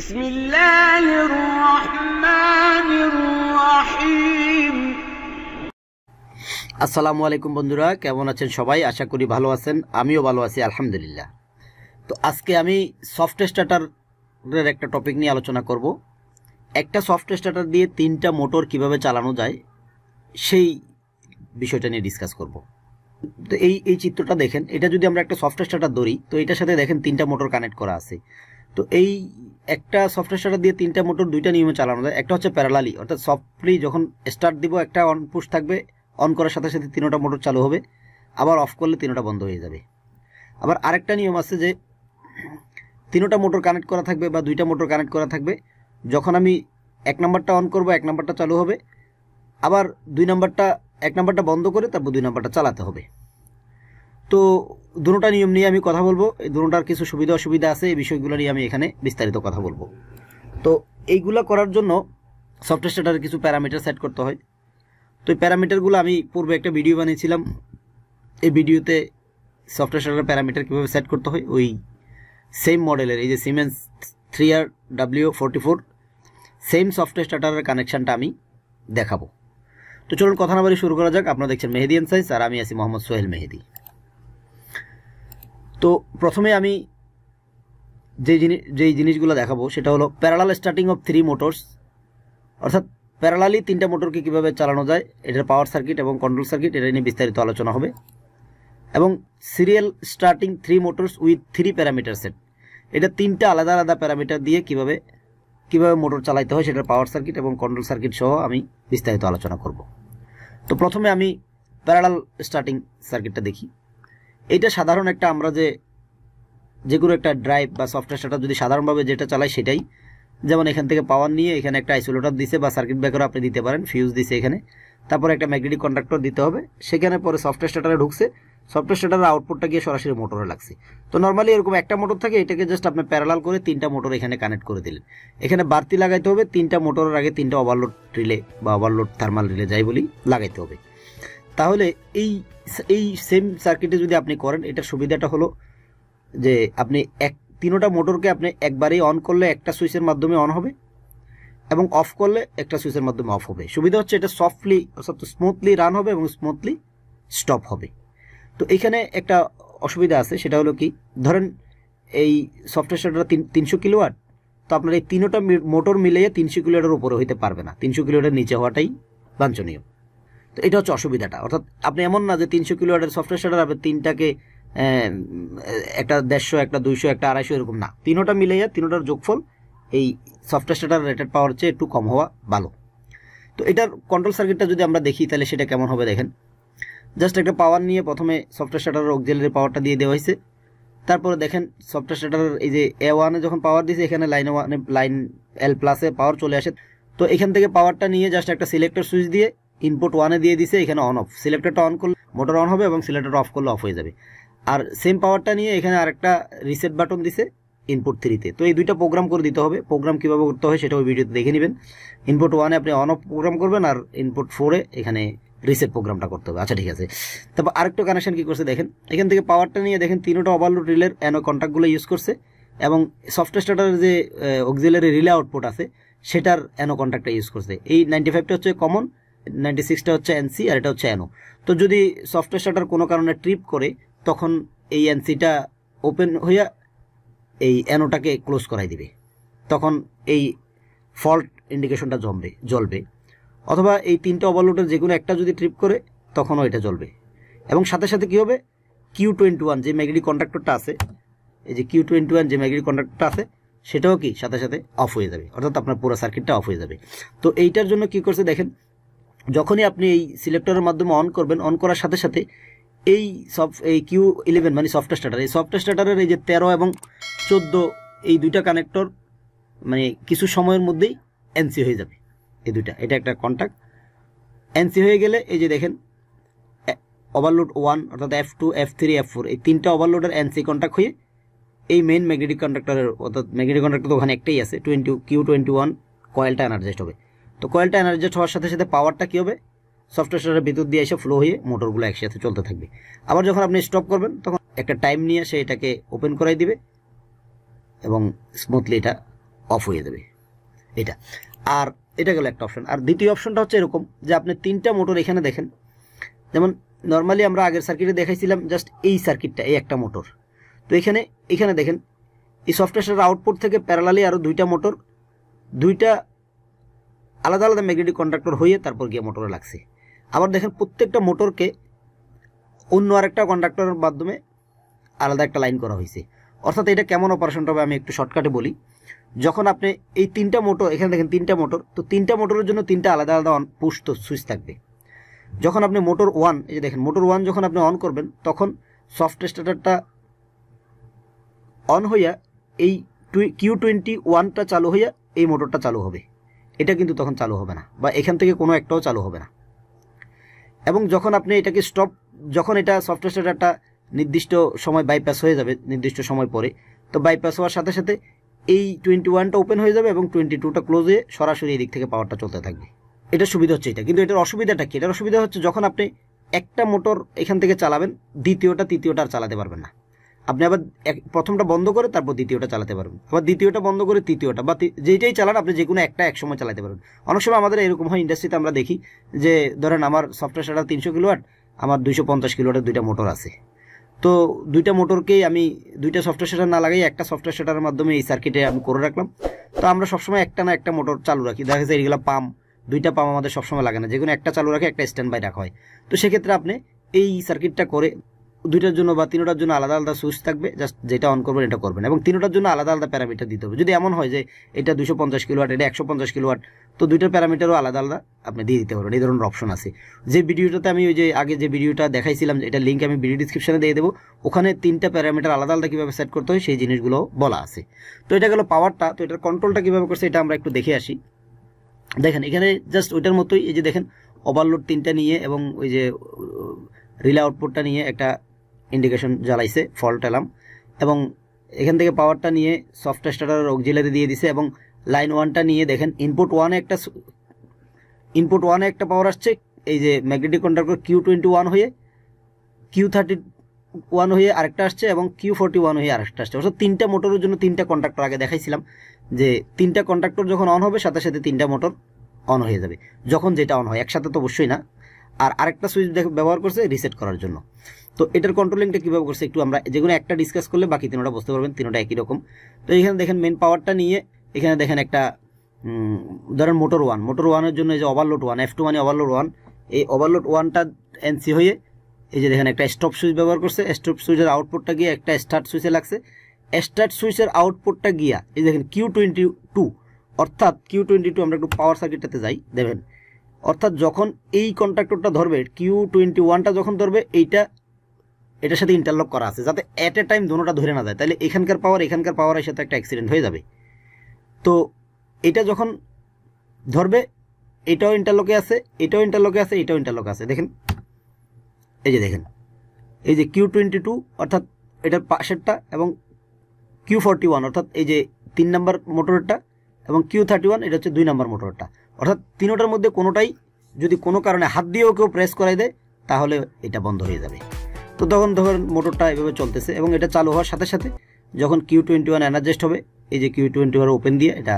بسم الله الرحمن الرحيم আসসালামু আলাইকুম বন্ধুরা কেমন আছেন সবাই আশা করি ভালো আছেন আমিও ভালো আছি আলহামদুলিল্লাহ তো আজকে আমি সফট স্টার্টারের একটা টপিক নিয়ে আলোচনা করব একটা সফট স্টার্টার দিয়ে তিনটা মোটর কিভাবে চালানো যায় সেই বিষয়টা নিয়ে ডিসকাস করব তো এই এই চিত্রটা দেখেন এটা যদি আমরা একটা সফট স্টার্টার ধরি তো এটার সাথে দেখেন তিনটা মোটর কানেক্ট করা আছে তো এই একটা সফটওয়্যার স্টার্টার দিয়ে তিনটা মোটর দুইটা নিয়মে চালানো যায় একটা হচ্ছে প্যারালালি অর্থাৎ সফটলি যখন স্টার্ট দিব একটা অন পুশ থাকবে অন করার সাথে সাথে তিনোটা মোটর চালু হবে আবার অফ করলে তিনোটা বন্ধ হয়ে যাবে আবার আরেকটা নিয়ম আছে যে তিনোটা মোটর কানেক্ট করা থাকবে বা দুইটা মোটর কানেক্ট করা থাকবে যখন আমি এক নাম্বারটা অন করব এক নাম্বারটা চালু হবে আবার দুই নাম্বারটা এক নাম্বারটা বন্ধ করে তারপর দুই নাম্বারটা চালাতে হবে তো দুটা নিয়ম নিয়ে আমি কথা বলবো এই দুটার কিছু সুবিধা অসুবিধা আছে এই বিষয়গুলো নিয়ে আমি এখানে বিস্তারিত কথা বলবো তো এইগুলা করার জন্য সফটওয়্যার স্টার্টারের কিছু প্যারামিটার সেট করতে হয় তো এই প্যারামিটারগুলো আমি পূর্বে একটা ভিডিও বানিয়েছিলাম এই ভিডিওতে সফটওয়্যার স্টার্টারের প্যারামিটার কীভাবে সেট করতে হয় ওই সেম মডেলের এই যে Siemens three R W forty four same software স্টার্টারের কানেকশানটা আমি দেখাবো তো চলুন কথা না বলি শুরু করা যাক আপনারা দেখছেন মেহেদি এনসাইজ আর আমি আছি মোহাম্মদ সোহেল মেহেদি তো প্রথমে আমি যে জিনিস যেই জিনিসগুলো দেখাবো সেটা হলো parallel starting of three motors অর্থাৎ প্যারালালি তিনটা মোটরকে কিভাবে চালানো যায় এটার পাওয়ার সার্কিট এবং কন্ট্রোল সার্কিট এটা নিয়ে বিস্তারিত আলোচনা হবে এবং serial starting three motors with three parameter set এটা তিনটা আলাদা আলাদা প্যারামিটার দিয়ে কিভাবে কিভাবে মোটর চালাইতে হয় সেটার পাওয়ার সার্কিট এবং কন্ট্রোল সার্কিট সহ আমি বিস্তারিত আলোচনা করব তো প্রথমে আমি প্যারালাল স্টার্টিং সার্কিটটা দেখি এটা সাধারণ একটা আমরা যে যে কোনো একটা ড্রাইভ বা সফটওয়্যার সেটা যদি সাধারণভাবে যেটা চালাই সেটাই যেমন এখান থেকে পাওয়ার নিয়ে এখানে একটা আইসোলেটর দিছে বা সার্কিট ব্রেকারও আপনি দিতে পারেন ফিউজ দিছে এখানে তারপরে একটা ম্যাগনেটিক কন্ডাক্টর দিতে হবে সেখানে পরে সফটওয়্যার স্টার্টারে ঢুকছে সফটওয়্যার স্টার্টারের আউটপুটটা গিয়ে সরাসরি মোটরে লাগছে তো নর্মালি এরকম একটা মোটর থাকে এটাকে জাস্ট আপনি প্যারালাল করে তিনটা মোটর এখানে কানেক্ট করে দিলেন এখানে বাড়তি লাগাইতে হবে তিনটা মোটরের আগে তিনটা ওভারলোড রিলে বা ওভারলোড থার্মাল রিলে যাই বলি লাগাইতে হবে তাহলে এই এই সেম সার্কিটে যদি আপনি করেন এটা সুবিধাটা হলো যে আপনি এক তিনোটা মোটরকে আপনি একবারেই অন করলে একটা সুইচের মাধ্যমে অন হবে এবং অফ করলে একটা সুইচের মাধ্যমে অফ হবে সুবিধা হচ্ছে এটা সফটলি অর্থাৎ স্মুথলি রান হবে এবং স্মুথলি স্টপ হবে তো এখানে একটা অসুবিধা আছে সেটা হলো কি ধরেন এই সফটওয়্যারটা তিন তিনশো কিলোয়াট তো আপনার এই তিনোটা মোটর মিলিয়ে তিনশো কিলোয়াটের উপরে হইতে পারবে না তিনশো কিলোয়াটের নিচে হওয়াটাই বাঞ্ছনীয় তো এটা হচ্ছে অসুবিধাটা অর্থাৎ আপনি এমন না যে তিনশো কিলোয়াটের সফটওয়্যার সেটার আপনি তিনটাকে একটা দেড়শো একটা দুইশো একটা আড়াইশো এরকম না তিনোটা মিলে যায় তিনোটার যোগফল এই সফটওয়্যার সেটার রেটেড পাওয়ার চেয়ে একটু কম হওয়া ভালো তো এটার কন্ট্রোল সার্কিটটা যদি আমরা দেখি তাহলে সেটা কেমন হবে দেখেন জাস্ট একটা পাওয়ার নিয়ে প্রথমে সফটওয়্যার ওক জেলের পাওয়ারটা দিয়ে দেওয়া হয়েছে তারপরে দেখেন সফটওয়্যার শাটারের এই যে এ ওয়ানে যখন পাওয়ার দিয়েছে এখানে লাইন ওয়ানে লাইন এল প্লাসে পাওয়ার চলে আসে তো এখান থেকে পাওয়ারটা নিয়ে জাস্ট একটা সিলেক্টর সুইচ দিয়ে ইনপুট ওয়ানে দিয়ে দিছে এখানে অন অফ সিলেক্টারটা অন করলে মোটর অন হবে এবং সিলেক্টর অফ করলে অফ হয়ে যাবে আর সেম পাওয়ারটা নিয়ে এখানে আরেকটা রিসেট বাটন দিছে ইনপুট থ্রিতে তো এই দুইটা প্রোগ্রাম করে দিতে হবে প্রোগ্রাম কীভাবে করতে হয় সেটা ওই ভিডিওতে দেখে নেবেন ইনপুট ওয়ানে আপনি অন অফ প্রোগ্রাম করবেন আর ইনপুট ফোরে এখানে রিসেট প্রোগ্রামটা করতে হবে আচ্ছা ঠিক আছে তারপর আরেকটা কানেকশন কী করছে দেখেন এখান থেকে পাওয়ারটা নিয়ে দেখেন তিনোটা ওভারলোড রিলের অ্যানো কন্ট্যাক্টগুলো ইউজ করছে এবং সফটওয়্যার স্টার্টারের যে অক্সিলারি রিলে আউটপুট আছে সেটার অ্যানো কন্ট্যাক্টটা ইউজ করছে এই নাইনটি ফাইভটা হচ্ছে কমন নাইনটি সিক্সটা হচ্ছে এনসি আর এটা হচ্ছে অ্যানো তো যদি সফটওয়্যার শাটার কোনো কারণে ট্রিপ করে তখন এই এনসিটা ওপেন হইয়া এই অ্যানোটাকে ক্লোজ করাই দিবে তখন এই ফল্ট ইন্ডিকেশনটা জমবে জ্বলবে অথবা এই তিনটা ওভারলোডের যে কোনো একটা যদি ট্রিপ করে তখনও এটা জ্বলবে এবং সাথে সাথে কী হবে কিউ টোয়েন্টি ওয়ান যে ম্যাগনেটিক কন্ডাক্টরটা আছে এই যে কিউ টোয়েন্টি ওয়ান যে ম্যাগনেটিক কন্ট্রাক্টরটা আছে সেটাও কি সাথে সাথে অফ হয়ে যাবে অর্থাৎ আপনার পুরো সার্কিটটা অফ হয়ে যাবে তো এইটার জন্য কি করছে দেখেন যখনই আপনি এই সিলেক্টরের মাধ্যমে অন করবেন অন করার সাথে সাথে এই সফ এই কিউ ইলেভেন মানে সফটওয়্যার স্টার্টার এই সফটওয়্যার স্টার্টারের এই যে তেরো এবং চোদ্দো এই দুইটা কানেক্টর মানে কিছু সময়ের মধ্যেই এনসি হয়ে যাবে এই দুইটা এটা একটা কন্ট্যাক্ট এনসি হয়ে গেলে এই যে দেখেন ওভারলোড ওয়ান অর্থাৎ F two F three F four এই তিনটা ওভারলোডের এনসি কন্ট্যাক্ট হয়ে এই মেইন ম্যাগনেটিক কন্ট্রাক্টরের অর্থাৎ ম্যাগনেটিক কন্ট্রাক্টর তো ওখানে একটাই আছে টোয়েন্টি কিউ টোয়েন্টি ওয়ান কয়েলটা এনার্জাইজ হবে তো কয়েলটা এনার্জেট হওয়ার সাথে সাথে পাওয়ারটা কী হবে সফটওয়্যারের ভিতর দিয়ে এসে ফ্লো হয়ে মোটরগুলো একসাথে চলতে থাকবে আবার যখন আপনি স্টপ করবেন তখন একটা টাইম নিয়ে সে এটাকে ওপেন করাই দিবে এবং স্মুথলি এটা অফ হয়ে দেবে এটা আর এটা গেল একটা অপশন আর দ্বিতীয় অপশনটা হচ্ছে এরকম যে আপনি তিনটা মোটর এখানে দেখেন যেমন নর্মালি আমরা আগের সার্কিটে দেখাইছিলাম জাস্ট এই সার্কিটটা এই একটা মোটর তো এখানে এখানে দেখেন এই সফটওয়্যারের আউটপুট থেকে প্যারালালি আরও দুইটা মোটর দুইটা আলাদা আলাদা ম্যাগনেটিক কন্ডাক্টর হয়ে তারপর গিয়ে মোটরে লাগছে আবার দেখেন প্রত্যেকটা মোটরকে অন্য আরেকটা কন্ডাক্টরের মাধ্যমে আলাদা একটা লাইন করা হয়েছে অর্থাৎ এটা কেমন অপারেশনটা হবে আমি একটু শর্টকাটে বলি যখন আপনি এই তিনটা মোটর এখানে দেখেন তিনটা মোটর তো তিনটা মোটরের জন্য তিনটা আলাদা আলাদা অন পুষ্ট সুইচ থাকবে যখন আপনি মোটর ওয়ান এই যে দেখেন মোটর ওয়ান যখন আপনি অন করবেন তখন সফট স্টার্টারটা অন হইয়া এই কিউ টোয়েন্টি ওয়ানটা চালু হইয়া এই মোটরটা চালু হবে এটা কিন্তু তখন চালু হবে না বা এখান থেকে কোনো একটাও চালু হবে না এবং যখন আপনি এটাকে স্টপ যখন এটা সফটওয়্যার স্টার্টারটা নির্দিষ্ট সময় বাইপাস হয়ে যাবে নির্দিষ্ট সময় পরে তো বাইপাস হওয়ার সাথে সাথে এই টোয়েন্টি ওয়ানটা ওপেন হয়ে যাবে এবং টোয়েন্টি টুটা ক্লোজ হয়ে সরাসরি এদিক থেকে পাওয়ারটা চলতে থাকবে এটা সুবিধা হচ্ছে এটা কিন্তু এটার অসুবিধাটা কি এটার অসুবিধা হচ্ছে যখন আপনি একটা মোটর এখান থেকে চালাবেন দ্বিতীয়টা তৃতীয়টা আর চালাতে পারবেন না আপনি আবার প্রথমটা বন্ধ করে তারপর দ্বিতীয়টা চালাতে পারবেন আবার দ্বিতীয়টা বন্ধ করে তৃতীয়টা বা যেইটাই চালান আপনি যে কোনো একটা একসময় চালাতে পারবেন অনেক সময় আমাদের এরকম হয় ইন্ডাস্ট্রিতে আমরা দেখি যে ধরেন আমার সফটওয়্যার শাটার তিনশো কিলোয়াট আমার দুইশো পঞ্চাশ কিলোয়াটের দুইটা মোটর আছে তো দুইটা মোটরকেই আমি দুইটা সফটওয়্যার সেটার না লাগাই একটা সফটওয়্যার সেটার মাধ্যমে এই সার্কিটে আমি করে রাখলাম তো আমরা সবসময় একটা না একটা মোটর চালু রাখি দেখা যাচ্ছে এইগুলো পাম্প দুইটা পাম্প আমাদের সবসময় লাগে না যে কোনো একটা চালু রাখে একটা স্ট্যান্ড বাই রাখা হয় তো সেক্ষেত্রে আপনি এই সার্কিটটা করে দুইটার জন্য বা তিনটার জন্য আলাদা আলাদা সুইচ থাকবে জাস্ট যেটা অন করবেন এটা করবেন এবং তিনটার জন্য আলাদা আলাদা প্যারামিটার দিতে হবে যদি এমন হয় যে এটা দুশো পঞ্চাশ কিলোয়াট এটা একশো পঞ্চাশ কিলোয়াট তো দুইটার প্যারামিটারও আলাদা আলাদা আপনি দিয়ে দিতে পারবেন এই ধরনের অপশন আছে যে ভিডিওটাতে আমি ওই যে আগে যে ভিডিওটা দেখাইছিলাম এটা লিঙ্ক আমি ভিডিও ডিসক্রিপশানে দিয়ে দেবো ওখানে তিনটা প্যারামিটার আলাদা আলাদা কীভাবে সেট করতে হয় সেই জিনিসগুলো বলা আছে তো এটা গেলো পাওয়ারটা তো এটার কন্ট্রোলটা কীভাবে করছে এটা আমরা একটু দেখে আসি দেখেন এখানে জাস্ট ওইটার মতোই এই যে দেখেন ওভারলোড তিনটা নিয়ে এবং ওই যে রিলে আউটপুটটা নিয়ে একটা ইন্ডিকেশন জ্বালাইছে ফল্ট অ্যালার্ম এবং এখান থেকে পাওয়ারটা নিয়ে সফট স্টার্টারের অক্সিলারি দিয়ে দিছে এবং লাইন ওয়ানটা নিয়ে দেখেন ইনপুট ওয়ানে একটা ইনপুট ওয়ানে একটা পাওয়ার আসছে এই যে magnetic contractor Q twenty one হয়ে কিউ থার্টি ওয়ান হয়ে আরেকটা আসছে এবং কিউ ফোর্টি ওয়ান হয়ে আরেকটা আসছে অর্থাৎ তিনটা মোটরের জন্য তিনটা কন্ট্রাক্টর আগে দেখাইছিলাম যে তিনটা কন্ট্রাক্টর যখন অন হবে সাথে সাথে তিনটা মোটর অন হয়ে যাবে যখন যেটা অন হয় একসাথে তো অবশ্যই না আর আরেকটা সুইচ ব্যবহার করছে রিসেট করার জন্য তো এটার কন্ট্রোলিংটা কীভাবে করছে একটু আমরা যে কোনো একটা ডিসকাস করলে বাকি তিনোটা বুঝতে পারবেন তিনোটা একই রকম তো এখানে দেখেন মেন পাওয়ারটা নিয়ে এখানে দেখেন একটা ধরেন মোটর ওয়ান মোটর ওয়ানের জন্য এই যে ওভারলোড ওয়ান এফ টু মানে ওভারলোড ওয়ান এই ওভারলোড ওয়ানটা এনসি হয়ে এই যে দেখেন একটা স্টপ সুইচ ব্যবহার করছে স্টপ সুইচের আউটপুটটা গিয়ে একটা স্টার্ট সুইচে লাগছে স্টার্ট সুইচের আউটপুটটা গিয়া এই দেখেন কিউ টোয়েন্টি টু অর্থাৎ কিউ টোয়েন্টি টু আমরা একটু পাওয়ার সার্কিটটাতে যাই দেখেন অর্থাৎ যখন এই কন্ট্রাক্টরটা ধরবে কিউ টোয়েন্টি ওয়ানটা যখন ধরবে এইটা এটার সাথে ইন্টারলক করা আছে যাতে অ্যাট এ টাইম দোনোটা ধরে না যায় তাহলে এখানকার পাওয়ার এখানকার পাওয়ারের সাথে একটা অ্যাক্সিডেন্ট হয়ে যাবে তো এটা যখন ধরবে এটাও ইন্টারলকে আছে এটাও ইন্টারলকে আছে এটাও ইন্টারলকে আছে দেখেন এই যে দেখেন এই যে কিউ টোয়েন্টি টু অর্থাৎ এটার পাশেরটা এবং কিউ ফর্টি ওয়ান অর্থাৎ এই যে তিন নম্বর মোটরটা এবং কিউ থার্টি ওয়ান এটা হচ্ছে দুই নম্বর মোটরটা অর্থাৎ তিনোটার মধ্যে কোনোটাই যদি কোনো কারণে হাত দিয়েও কেউ প্রেস করাই দেয় তাহলে এটা বন্ধ হয়ে যাবে তো তখন ধরেন মোটরটা এভাবে চলতেছে এবং এটা চালু হওয়ার সাথে সাথে যখন কিউ টোয়েন্টি ওয়ান অ্যানার্জেস্ট হবে এই যে কিউ টোয়েন্টি ওয়ান ওপেন দিয়ে এটা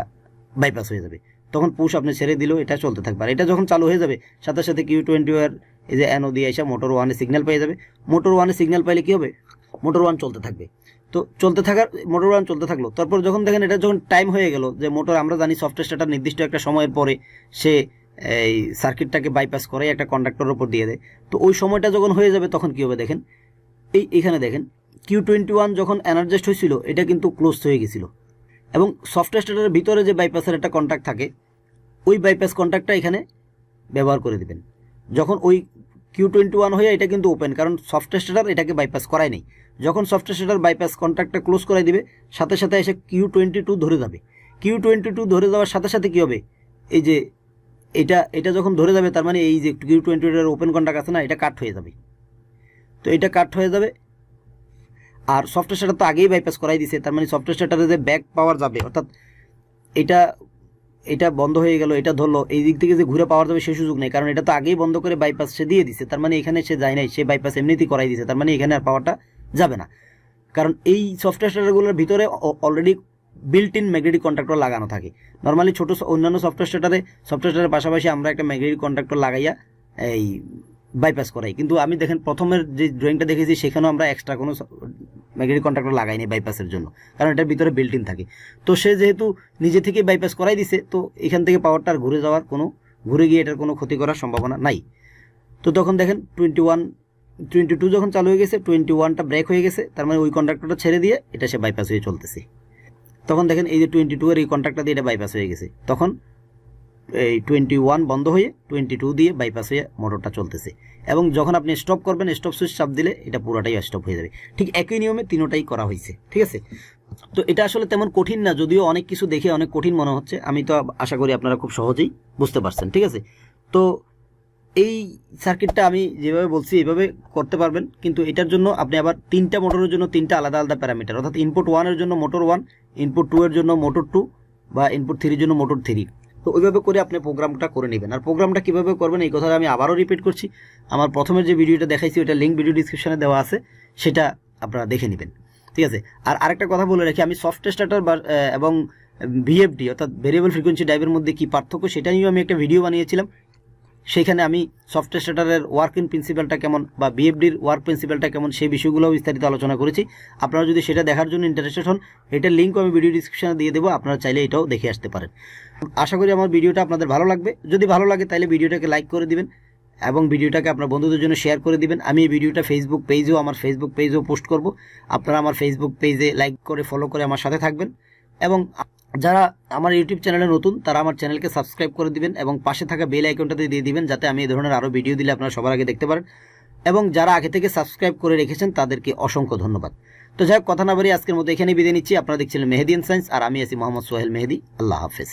বাইপাস হয়ে যাবে তখন পুশ আপনি ছেড়ে দিলেও এটা চলতে থাকবে আর এটা যখন চালু হয়ে যাবে সাথে সাথে কিউ টোয়েন্টি ওয়ার এই যে অ্যানো দিয়ে এসা মোটর ওয়ানে সিগন্যাল পেয়ে যাবে মোটর ওয়ানে সিগন্যাল পাইলে কী হবে মোটর ওয়ান চলতে থাকবে তো চলতে থাকার মোটর ওয়ান চলতে থাকলো তারপর যখন দেখেন এটা যখন টাইম হয়ে গেল যে মোটর আমরা জানি সফটওয়্যার স্টার্টার নির্দিষ্ট একটা সময়ের পরে সে এই সার্কিটটাকে বাইপাস করে একটা কন্ডাক্টর ওপর দিয়ে দেয় তো ওই সময়টা যখন হয়ে যাবে তখন কী হবে দেখেন এই এখানে দেখেন কিউ টোয়েন্টি ওয়ান যখন এনার্জাস্ট হয়েছিল এটা কিন্তু ক্লোজ হয়ে গেছিলো এবং সফটওয়্যার স্টার্টারের ভিতরে যে বাইপাসের একটা কন্ট্যাক্ট থাকে ওই বাইপাস কন্ট্যাক্টটা এখানে ব্যবহার করে দেবেন যখন ওই কিউ টোয়েন্টি ওয়ান হয়ে এটা কিন্তু ওপেন কারণ সফটওয়্যার স্টার্টার এটাকে বাইপাস করায় নেই যখন সফটওয়্যার স্টার্টার বাইপাস কন্ট্যাক্টটা ক্লোজ করে দিবে সাথে সাথে এসে কিউ টোয়েন্টি টু ধরে যাবে কিউ টোয়েন্টি টু ধরে যাওয়ার সাথে সাথে কী হবে এই যে এটা এটা যখন ধরে যাবে তার মানে এই যে কিউ টোয়েন্টি এর ওপেন কন্ট্রাক্ট আছে না এটা কাট হয়ে যাবে তো এটা কাট হয়ে যাবে আর সফটওয়্যার সেটা তো আগেই বাইপাস করাই দিছে তার মানে সফটওয়্যার সেটারে যে ব্যাক পাওয়ার যাবে অর্থাৎ এটা এটা বন্ধ হয়ে গেল এটা ধরলো এই দিক থেকে যে ঘুরে পাওয়ার যাবে সে সুযোগ নেই কারণ এটা তো আগেই বন্ধ করে বাইপাস সে দিয়ে দিছে তার মানে এখানে সে যায় নাই সে বাইপাস এমনিতেই করাই দিছে তার মানে এখানে আর পাওয়ারটা যাবে না কারণ এই সফটওয়্যার সেটারগুলোর ভিতরে already built in magnetic contractor লাগানো থাকে নর্মালি ছোটো অন্যান্য সফটওয়্যার স্টেটারে সফটওয়্যার স্টারের পাশাপাশি আমরা একটা ম্যাগনেটিক কন্ট্রাক্টর লাগাইয়া এই বাইপাস করাই কিন্তু আমি দেখেন প্রথমের যে ড্রয়িংটা দেখেছি সেখানেও আমরা এক্সট্রা কোনো ম্যাগনেটিক কন্ট্রাক্টর লাগাইনি বাইপাসের জন্য কারণ এটার ভিতরে বিল্ট ইন থাকে তো সে যেহেতু নিজে থেকে বাইপাস করাই দিছে তো এখান থেকে পাওয়ারটা আর ঘুরে যাওয়ার কোনো ঘুরে গিয়ে এটার কোনো ক্ষতি করার সম্ভাবনা নাই তো তখন দেখেন টোয়েন্টি ওয়ান টোয়েন্টি টু যখন চালু হয়ে গেছে টোয়েন্টি ওয়ানটা ব্রেক হয়ে গেছে তার মানে ওই কন্ট্রাক্টরটা ছেড়ে দিয়ে এটা সে বাইপাস হয়ে চলতেছে তখন দেখেন এই যে টোয়েন্টি টু এর এই কন্ট্রাক্টটা দিয়ে এটা বাইপাস হয়ে গেছে তখন এই টোয়েন্টি ওয়ান বন্ধ হয়ে টোয়েন্টি টু দিয়ে বাইপাস হয়ে মোটরটা চলতেছে এবং যখন আপনি স্টপ করবেন স্টপ সুইচ চাপ দিলে এটা পুরোটাই স্টপ হয়ে যাবে ঠিক একই নিয়মে তিনোটাই করা হয়েছে ঠিক আছে তো এটা আসলে তেমন কঠিন না যদিও অনেক কিছু দেখে অনেক কঠিন মনে হচ্ছে আমি তো আশা করি আপনারা খুব সহজেই বুঝতে পারছেন ঠিক আছে তো এই সার্কিটটা আমি যেভাবে বলছি এইভাবে করতে পারবেন কিন্তু এটার জন্য আপনি আবার তিনটা মোটরের জন্য তিনটা আলাদা আলাদা প্যারামিটার অর্থাৎ ইনপুট ওয়ানের জন্য মোটর ওয়ান ইনপুট টু এর জন্য মোটর টু বা ইনপুট থ্রির জন্য মোটর থ্রি তো ওইভাবে করে আপনি প্রোগ্রামটা করে নেবেন আর প্রোগ্রামটা কীভাবে করবেন এই কথাটা আমি আবারও রিপিট করছি আমার প্রথমে যে ভিডিওটা দেখাইছি ওইটা লিঙ্ক ভিডিও ডিসক্রিপশানে দেওয়া আছে সেটা আপনারা দেখে নেবেন ঠিক আছে আর আরেকটা কথা বলে রাখি আমি সফট স্টার্টার বা এবং ভিএফডি অর্থাৎ ভেরিয়েবল ফ্রিকোয়েন্সি ডাইভের মধ্যে কী পার্থক্য সেটা নিয়েও আমি একটা ভিডিও বানিয়েছিলাম সেইখানে আমি সফটওয়্যার স্টার্টারের ওয়ার্কিং প্রিন্সিপালটা কেমন বা বিএফডির ওয়ার্ক প্রিন্সিপালটা কেমন সেই বিষয়গুলোও বিস্তারিত আলোচনা করেছি আপনারা যদি সেটা দেখার জন্য ইন্টারেস্টেড হন এটার লিঙ্কও আমি ভিডিও ডিসক্রিপশানে দিয়ে দেবো আপনারা চাইলে এটাও দেখে আসতে পারেন আশা করি আমার ভিডিওটা আপনাদের ভালো লাগবে যদি ভালো লাগে তাহলে ভিডিওটাকে লাইক করে দিবেন এবং ভিডিওটাকে আপনার বন্ধুদের জন্য শেয়ার করে দিবেন আমি এই ভিডিওটা ফেসবুক পেজেও আমার ফেসবুক পেজেও পোস্ট করব আপনারা আমার ফেসবুক পেজে লাইক করে ফলো করে আমার সাথে থাকবেন এবং যারা আমার ইউটিউব চ্যানেলে নতুন তারা আমার চ্যানেলকে সাবস্ক্রাইব করে দিবেন এবং পাশে থাকা বেল আইকনটাতে দিয়ে দিবেন যাতে আমি এই ধরনের আরও ভিডিও দিলে আপনারা সবার আগে দেখতে পারেন এবং যারা আগে থেকে সাবস্ক্রাইব করে রেখেছেন তাদেরকে অসংখ্য ধন্যবাদ তো যাই কথা না বাড়ি আজকের মতো এখানেই বিদায় নিচ্ছি আপনারা দেখছিলেন মেহেদিয়ান সায়েন্স আর আমি আছি মোহাম্মদ সোহেল মেহেদি আল্লাহ হাফেজ